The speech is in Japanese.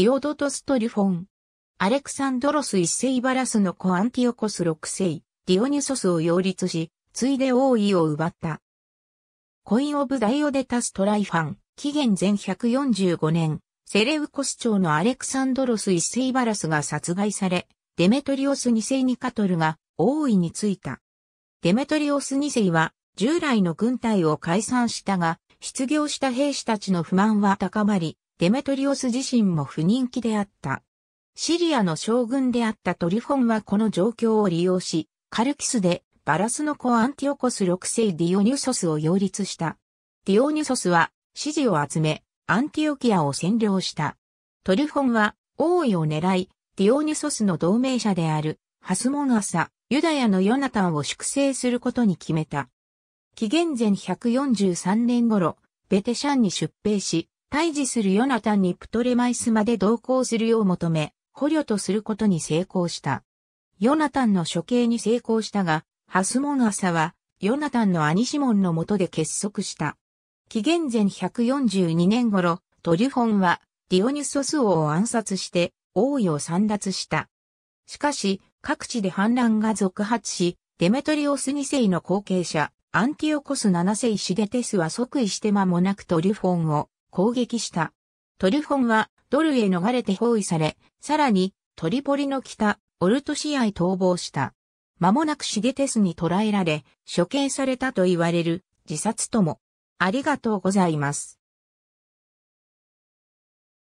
ディオドトストリュフォン。アレクサンドロス一世バラスの子アンティオコス六世、ディオニュソスを擁立し、ついで王位を奪った。コイン・オブ・ダイオデタス・トライファン、紀元前145年、セレウコス朝のアレクサンドロス一世バラスが殺害され、デメトリオス二世ニカトルが王位についた。デメトリオス二世は従来の軍隊を解散したが、失業した兵士たちの不満は高まり、デメトリオス自身も不人気であった。シリアの将軍であったトリフォンはこの状況を利用し、カルキスでバラスの子アンティオコス6世ディオニュソスを擁立した。ディオニュソスは支持を集め、アンティオキアを占領した。トリフォンは王位を狙い、ディオニュソスの同盟者であるハスモンアサ、ユダヤのヨナタンを粛清することに決めた。紀元前143年頃、ベテシャンに出兵し、対峙するヨナタンにプトレマイスまで同行するよう求め、捕虜とすることに成功した。ヨナタンの処刑に成功したが、ハスモン朝は、ヨナタンの兄シモンのもとで結束した。紀元前142年頃、トリュフォンは、ディオニュソス王を暗殺して、王位を散奪した。しかし、各地で反乱が続発し、デメトリオス2世の後継者、アンティオコス7世シデテスは即位して間もなくトリュフォンを攻撃した。トリフォンはドルへ逃れて包囲され、さらにトリポリの北、オルトシアへ逃亡した。間もなくシゲテスに捕らえられ、処刑されたと言われる自殺とも。ありがとうございます。